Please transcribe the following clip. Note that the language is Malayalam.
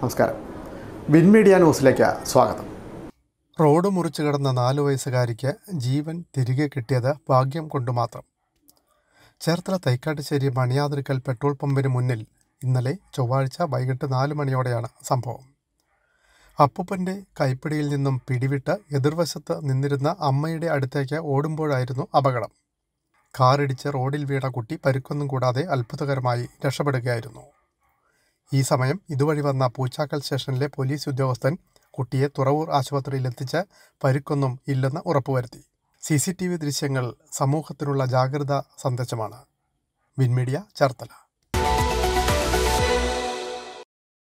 നമസ്കാരം വിൻ മീഡിയ ന്യൂസിലേക്ക് സ്വാഗതം റോഡ് മുറിച്ചു കിടന്ന നാലു വയസ്സുകാരിക്ക് ജീവൻ തിരികെ കിട്ടിയത് ഭാഗ്യം കൊണ്ട് മാത്രം ചേർത്തല തൈക്കാട്ടുശ്ശേരി മണിയാതിരിക്കൽ പെട്രോൾ പമ്പിന് മുന്നിൽ ഇന്നലെ ചൊവ്വാഴ്ച വൈകിട്ട് നാല് മണിയോടെയാണ് സംഭവം അപ്പൂപ്പൻ്റെ കൈപ്പിടിയിൽ നിന്നും പിടിവിട്ട് എതിർവശത്ത് നിന്നിരുന്ന അമ്മയുടെ അടുത്തേക്ക് ഓടുമ്പോഴായിരുന്നു അപകടം കാറിടിച്ച് റോഡിൽ വീണ കുട്ടി പരുക്കൊന്നും കൂടാതെ അത്ഭുതകരമായി രക്ഷപ്പെടുകയായിരുന്നു ഈ സമയം ഇതുവഴി വന്ന പൂച്ചാക്കൽ സ്റ്റേഷനിലെ പോലീസ് ഉദ്യോഗസ്ഥൻ കുട്ടിയെ തുറവൂർ ആശുപത്രിയിൽ എത്തിച്ച് പരുക്കൊന്നും ഇല്ലെന്ന് ഉറപ്പുവരുത്തി സി സി ടി വി ദൃശ്യങ്ങൾ സമൂഹത്തിനുള്ള ജാഗ്രത സന്ദേശമാണ് വിൻമീഡിയ ചേർത്തല